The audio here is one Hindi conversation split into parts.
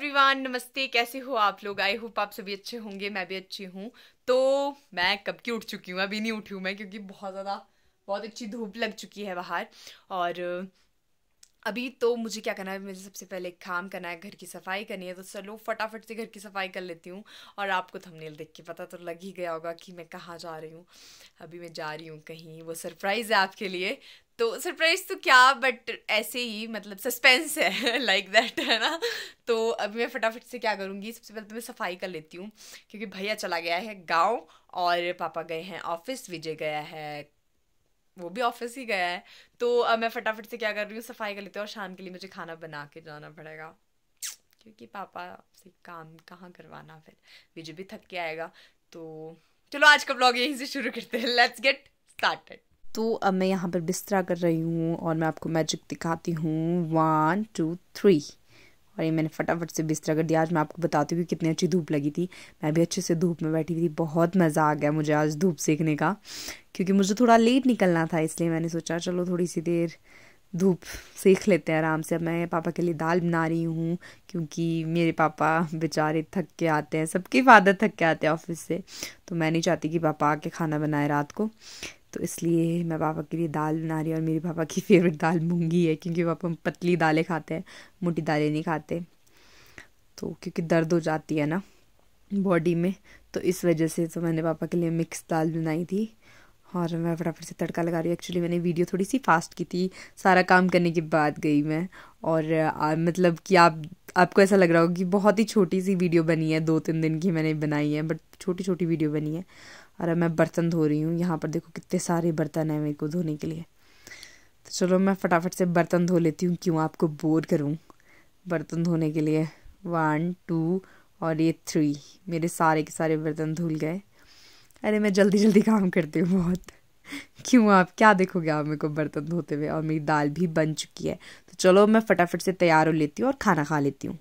एवरीवन नमस्ते कैसे हो आप लोग आई होप आप सभी अच्छे होंगे मैं भी अच्छी हूँ तो मैं कब की उठ चुकी हूँ अभी नहीं उठी हूँ मैं क्योंकि बहुत ज़्यादा बहुत अच्छी धूप लग चुकी है बाहर और अभी तो मुझे क्या करना है मुझे सबसे पहले काम करना है घर की सफाई करनी है तो चलो फटाफट से घर की सफाई कर लेती हूँ और आपको थंबनेल देख के पता तो लग ही गया होगा कि मैं कहाँ जा रही हूँ अभी मैं जा रही हूँ कहीं वो सरप्राइज़ है आपके लिए तो सरप्राइज तो क्या बट ऐसे ही मतलब सस्पेंस है लाइक दैट है ना तो अभी मैं फटाफट से क्या करूँगी सबसे पहले तो मैं सफाई कर लेती हूँ क्योंकि भैया चला गया है गाँव और पापा गए हैं ऑफिस विजय गया है वो भी ऑफिस ही गया है तो अब मैं फटाफट से क्या कर रही हूँ सफाई कर लेती हूँ और शाम के लिए मुझे खाना बना के जाना पड़ेगा क्योंकि पापा से काम कहाँ करवाना फिर विजय भी थक के आएगा तो चलो आज का ब्लॉग यहीं से शुरू करते हैं लेट्स गेट स्टार्टेड तो अब मैं यहाँ पर बिस्तरा कर रही हूँ और मैं आपको मैजिक दिखाती हूँ वन टू थ्री और ये मैंने फटाफट से बिस्तरा कर दिया आज मैं आपको बताती हूँ कितनी अच्छी धूप लगी थी मैं भी अच्छे से धूप में बैठी हुई थी बहुत मज़ा आ गया मुझे आज धूप सेकने का क्योंकि मुझे थोड़ा लेट निकलना था इसलिए मैंने सोचा चलो थोड़ी सी देर धूप सीख लेते हैं आराम से अब मैं पापा के लिए दाल बना रही हूँ क्योंकि मेरे पापा बेचारे थक के आते हैं सबके फादर थक के आते हैं ऑफिस से तो मैं नहीं चाहती कि पापा आके खाना बनाए रात को तो इसलिए मैं पापा के लिए दाल बना रही हूँ और मेरे पापा की फेवरेट दाल मूंगी है क्योंकि पापा पतली दालें खाते हैं मोटी दालें नहीं खाते तो क्योंकि दर्द हो जाती है ना बॉडी में तो इस वजह से तो मैंने पापा के लिए मिक्स दाल बनाई थी और मैं फटाफट से तड़का लगा रही हूँ एक्चुअली मैंने वीडियो थोड़ी सी फास्ट की थी सारा काम करने के बाद गई मैं और आ, मतलब कि आप आपको ऐसा लग रहा होगा कि बहुत ही छोटी सी वीडियो बनी है दो तीन दिन की मैंने बनाई है बट छोटी छोटी वीडियो बनी है अरे मैं बर्तन धो रही हूँ यहाँ पर देखो कितने सारे बर्तन हैं मेरे को धोने के लिए तो चलो मैं फटाफट से बर्तन धो लेती हूँ क्यों आपको बोर करूँ बर्तन धोने के लिए वन टू और ये थ्री मेरे सारे के सारे बर्तन धुल गए अरे मैं जल्दी जल्दी काम करती हूँ बहुत क्यों आप क्या देखोगे आप मेरे को बर्तन धोते हुए और मेरी दाल भी बन चुकी है तो चलो मैं फटाफट से तैयार हो लेती हूँ और खाना खा लेती हूँ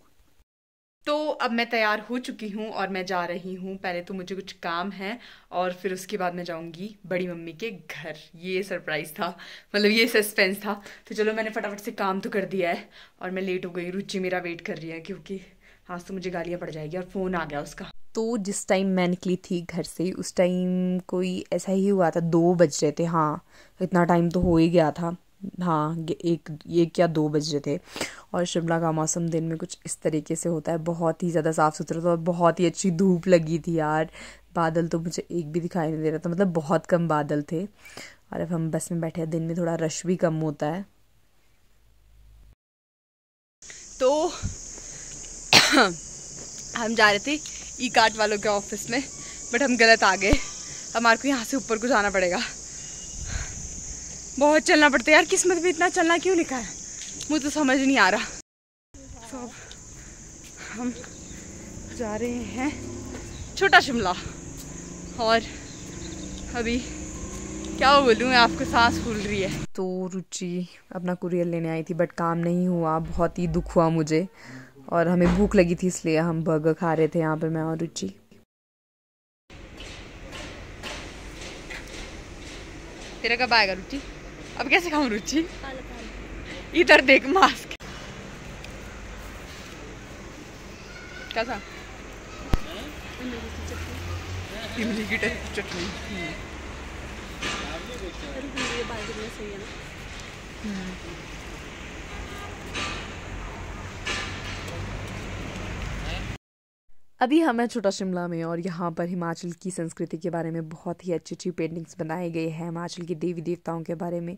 अब मैं तैयार हो चुकी हूँ और मैं जा रही हूँ पहले तो मुझे कुछ काम है और फिर उसके बाद मैं जाऊँगी बड़ी मम्मी के घर ये सरप्राइज़ था मतलब ये सस्पेंस था तो चलो मैंने फटाफट से काम तो कर दिया है और मैं लेट हो गई रुचि मेरा वेट कर रही है क्योंकि आज तो मुझे गालियाँ पड़ जाएगी और फ़ोन आ गया उसका तो जिस टाइम मैं निकली थी घर से उस टाइम कोई ऐसा ही हुआ था दो बज रहे थे हाँ इतना टाइम तो हो ही गया था हाँ एक एक या दो बजे थे और शिमला का मौसम दिन में कुछ इस तरीके से होता है बहुत ही ज़्यादा साफ़ सुथरा था और बहुत ही अच्छी धूप लगी थी यार बादल तो मुझे एक भी दिखाई नहीं दे रहा था मतलब बहुत कम बादल थे और अब हम बस में बैठे दिन में थोड़ा रश भी कम होता है तो हम जा रहे थे ई कार्ट वालों के ऑफिस में बट हम गलत आ गए हमारे को यहाँ से ऊपर को जाना पड़ेगा बहुत चलना पड़ता है यार किस्मत में इतना चलना क्यों लिखा है मुझे तो समझ नहीं आ रहा सब हम जा रहे हैं छोटा शिमला और अभी क्या बोलूँ आपको सांस फूल रही है तो रुचि अपना कुरियर लेने आई थी बट काम नहीं हुआ बहुत ही दुख हुआ मुझे और हमें भूख लगी थी इसलिए हम बर्गर खा रहे थे यहाँ पे मैं और रुचि तेरा कब आएगा रुचि अब कैसे खाऊं रुचि इधर देख मास्क कैसा इमली की चटनी सही है ना हम्म। अभी हमें छोटा शिमला में और यहाँ पर हिमाचल की संस्कृति के बारे में बहुत ही अच्छी अच्छी पेंटिंग्स बनाई गई है हिमाचल की देवी देवताओं के बारे में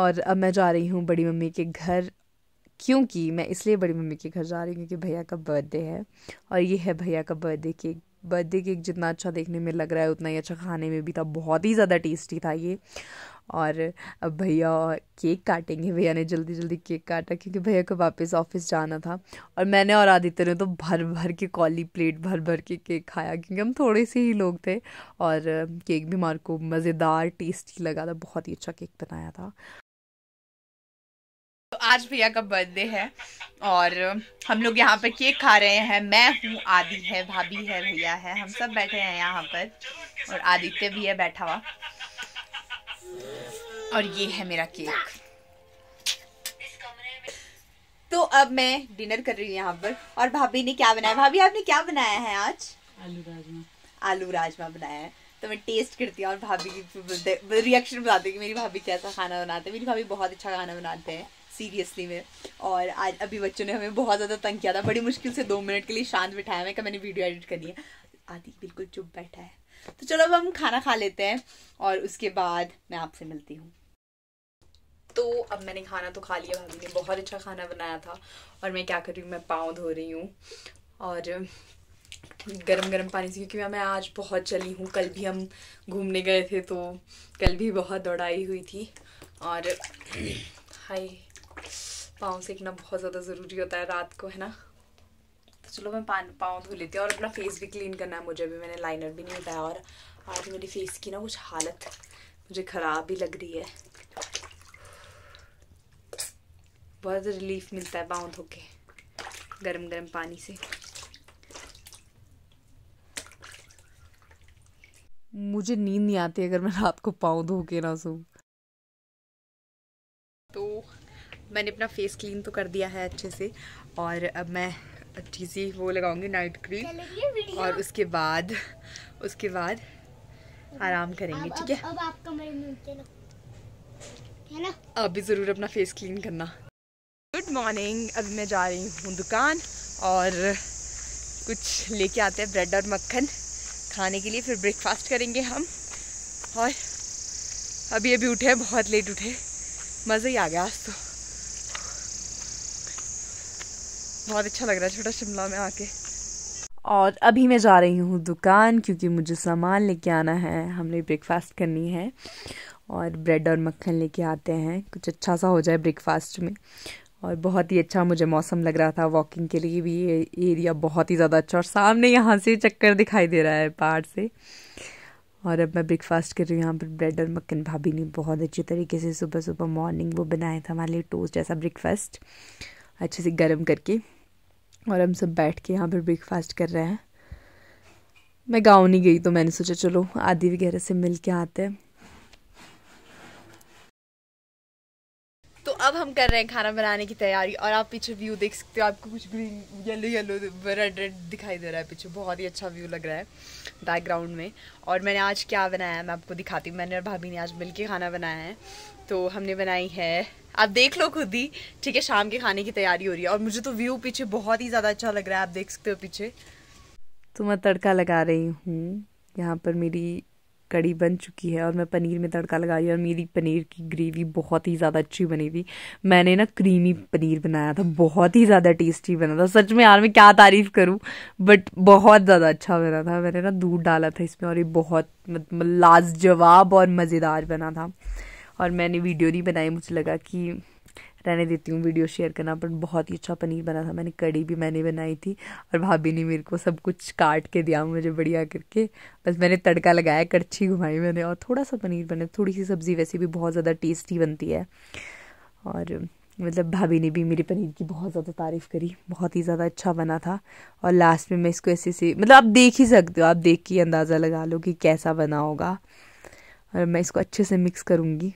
और अब मैं जा रही हूँ बड़ी मम्मी के घर क्योंकि मैं इसलिए बड़ी मम्मी के घर जा रही हूँ क्योंकि भैया का बर्थडे है और ये है भैया का बर्थडे केक बर्थडे केक जितना अच्छा देखने में लग रहा है उतना ही अच्छा खाने में भी था बहुत ही ज़्यादा टेस्टी था ये और अब भैया केक काटेंगे भैया ने जल्दी जल्दी केक काटा क्योंकि भैया को वापस ऑफिस जाना था और मैंने और आदित्य ने तो भर भर के कॉली प्लेट भर भर के केक खाया क्योंकि हम थोड़े से ही लोग थे और केक भी मार को मज़ेदार टेस्टी लगा था बहुत ही अच्छा केक बनाया था तो आज भैया का बर्थडे है और हम लोग यहाँ पर केक खा रहे हैं मैं हूँ आदि है भाभी है भैया है हम सब बैठे हैं यहाँ पर और आदित्य भी है बैठा हुआ और ये है मेरा केक तो अब मैं डिनर कर रही हूँ यहाँ पर और भाभी ने क्या बनाया भाभी आपने क्या बनाया है आज आलू राजमा आलू राजमा बनाया है तो मैं टेस्ट करती हूँ और भाभी की रिएक्शन बताती हूँ कि मेरी भाभी कैसा खाना बनाते हैं मेरी भाभी बहुत अच्छा खाना बनाते हैं सीरियसली में और आज अभी बच्चों ने हमें बहुत ज़्यादा तंग किया था बड़ी मुश्किल से दो मिनट के लिए शांत बिठाया मैं क्या मैंने वीडियो एडिट करनी है आदि बिल्कुल चुप बैठा है तो चलो अब हम खाना खा लेते हैं और उसके बाद मैं आपसे मिलती हूँ तो अब मैंने खाना तो खा लिया भाभी ने बहुत अच्छा खाना बनाया था और मैं क्या कर रही हूँ मैं पाँव धो रही हूँ और गरम गरम पानी से क्योंकि मैं आज बहुत चली हूँ कल भी हम घूमने गए थे तो कल भी बहुत दौड़ाई हुई थी और हाय पाँव सीखना बहुत ज़्यादा ज़रूरी होता है रात को है ना चलो मैं पान पाँव धो लेती हूँ और अपना फेस भी क्लीन करना है मुझे अभी मैंने लाइनर भी नहीं उठाया और आज मेरी फेस की ना कुछ हालत मुझे ख़राब भी लग रही है बहुत रिलीफ मिलता है पाँव धो के गर्म गर्म पानी से मुझे नींद नहीं आती अगर मैं रात को पाँव धो के ना सो तो मैंने अपना फेस क्लीन तो कर दिया है अच्छे से और अब मैं अच्छी सी वो लगाऊंगी नाइट क्रीम और उसके बाद उसके बाद आराम करेंगे ठीक है अब, आपका अभी ज़रूर अपना फेस क्लीन करना गुड मॉर्निंग अभी मैं जा रही हूँ दुकान और कुछ लेके आते हैं ब्रेड और मक्खन खाने के लिए फिर ब्रेकफास्ट करेंगे हम और अभी अभी उठे बहुत लेट उठे मज़ा ही आ गया आज तो बहुत अच्छा लग रहा है छोटा शिमला में आके और अभी मैं जा रही हूँ दुकान क्योंकि मुझे सामान लेके आना है हमने ब्रेकफास्ट करनी है और ब्रेड और मक्खन लेके आते हैं कुछ अच्छा सा हो जाए ब्रेकफास्ट में और बहुत ही अच्छा मुझे मौसम लग रहा था वॉकिंग के लिए भी ये एरिया बहुत ही ज़्यादा अच्छा और सामने यहाँ से चक्कर दिखाई दे रहा है पहाड़ से और अब मैं ब्रेकफास्ट कर रही हूँ यहाँ पर ब्रेड और मक्खन भाभी ने बहुत अच्छे तरीके से सुबह सुबह मॉर्निंग वो बनाया था हमारे लिए टोस्ट जैसा ब्रेकफास्ट अच्छे से गर्म करके और हम सब बैठ के यहाँ पर ब्रेकफास्ट कर रहे हैं मैं गाँव नहीं गई तो मैंने सोचा चलो आदि वगैरह से मिल के आते हैं तो अब हम कर रहे हैं खाना बनाने की तैयारी और आप पीछे व्यू देख सकते हो आपको कुछ green yellow yellow red red दिखाई दे रहा है पीछे बहुत ही अच्छा व्यू लग रहा है बैकग्राउंड में और मैंने आज क्या बनाया है मैं आपको दिखाती हूँ मैंने और भाभी ने आज मिलके खाना बनाया है तो हमने बनाई है आप देख लो खुद ही ठीक है शाम के खाने की तैयारी हो रही है और मुझे तो व्यू पीछे बहुत ही ज़्यादा अच्छा लग रहा है आप देख सकते हो पीछे तो मैं तड़का लगा रही हूँ यहाँ पर मेरी कड़ी बन चुकी है और मैं पनीर में तड़का लगा रही और मेरी पनीर की ग्रेवी बहुत ही ज़्यादा अच्छी बनी थी मैंने ना क्रीमी पनीर बनाया था बहुत ही ज़्यादा टेस्टी बना था सच में यार मैं क्या तारीफ करूँ बट बहुत ज़्यादा अच्छा बना था मैंने ना दूध डाला था इसमें और ये बहुत मतलब लाजवाब और मज़ेदार बना था और मैंने वीडियो नहीं बनाई मुझे लगा कि रहने देती हूँ वीडियो शेयर करना पर बहुत ही अच्छा पनीर बना था मैंने कड़ी भी मैंने बनाई थी और भाभी ने मेरे को सब कुछ काट के दिया मुझे बढ़िया करके बस मैंने तड़का लगाया कड़छी घुमाई मैंने और थोड़ा सा पनीर बना थोड़ी सी सब्ज़ी वैसे भी बहुत ज़्यादा टेस्टी बनती है और मतलब भाभी ने भी मेरी पनीर की बहुत ज़्यादा तारीफ़ करी बहुत ही ज़्यादा अच्छा बना था और लास्ट में मैं इसको ऐसे से मतलब आप देख ही सकते हो आप देख के अंदाज़ा लगा लो कि कैसा बना होगा और मैं इसको अच्छे से मिक्स करूँगी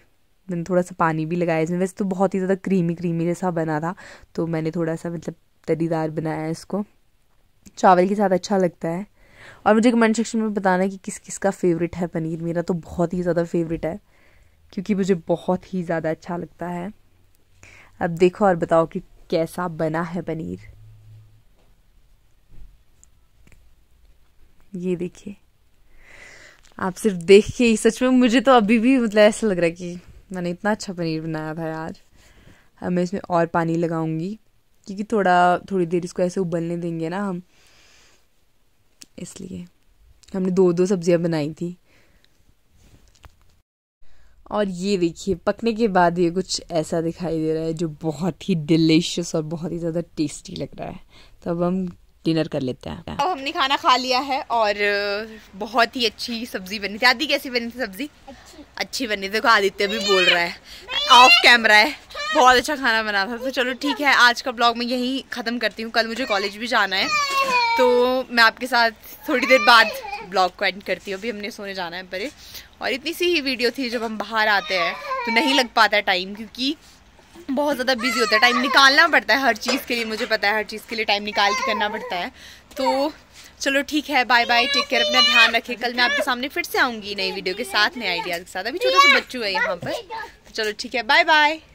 मैंने थोड़ा सा पानी भी लगाया इसमें वैसे तो बहुत ही ज़्यादा क्रीमी क्रीमी जैसा बना था तो मैंने थोड़ा सा मतलब तरीदार बनाया इसको चावल के साथ अच्छा लगता है और मुझे कमेंट सेक्शन में बताना कि किस किस का फेवरेट है पनीर मेरा तो बहुत ही ज़्यादा फेवरेट है क्योंकि मुझे बहुत ही ज़्यादा अच्छा लगता है अब देखो और बताओ कि कैसा बना है पनीर ये देखिए आप सिर्फ देख के ही सच में मुझे तो अभी भी मतलब ऐसा लग रहा है कि मैंने इतना अच्छा पनीर बनाया था यार अब मैं इसमें और पानी लगाऊंगी क्योंकि थोड़ा थोड़ी देर इसको ऐसे उबलने देंगे ना हम इसलिए हमने दो दो सब्जियां बनाई थी और ये देखिए पकने के बाद ये कुछ ऐसा दिखाई दे रहा है जो बहुत ही डिलीशियस और बहुत ही ज़्यादा टेस्टी लग रहा है तो अब हम डिनर कर लेते हैं अब हमने खाना खा लिया है और बहुत ही अच्छी सब्जी बनी थी आदि कैसी बनी थी सब्जी अच्छी, बनी थी देखो आदित्य भी बोल रहा है ऑफ कैमरा है बहुत अच्छा खाना बना था तो चलो ठीक है आज का ब्लॉग मैं यहीं ख़त्म करती हूँ कल मुझे कॉलेज भी जाना है तो मैं आपके साथ थोड़ी देर बाद ब्लॉग को एंड करती हूँ अभी हमने सोने जाना है परे और इतनी सी ही वीडियो थी जब हम बाहर आते हैं तो नहीं लग पाता टाइम क्योंकि बहुत ज़्यादा बिजी होता है टाइम निकालना पड़ता है हर चीज़ के लिए मुझे पता है हर चीज़ के लिए टाइम निकाल के करना पड़ता है तो चलो ठीक है बाय बाय टेक केयर अपना ध्यान रखें कल मैं आपके सामने फिर से आऊँगी नई वीडियो के साथ नए आइडियाज़ के साथ अभी छोटा सा बच्चू है यहाँ पर तो चलो ठीक है बाय बाय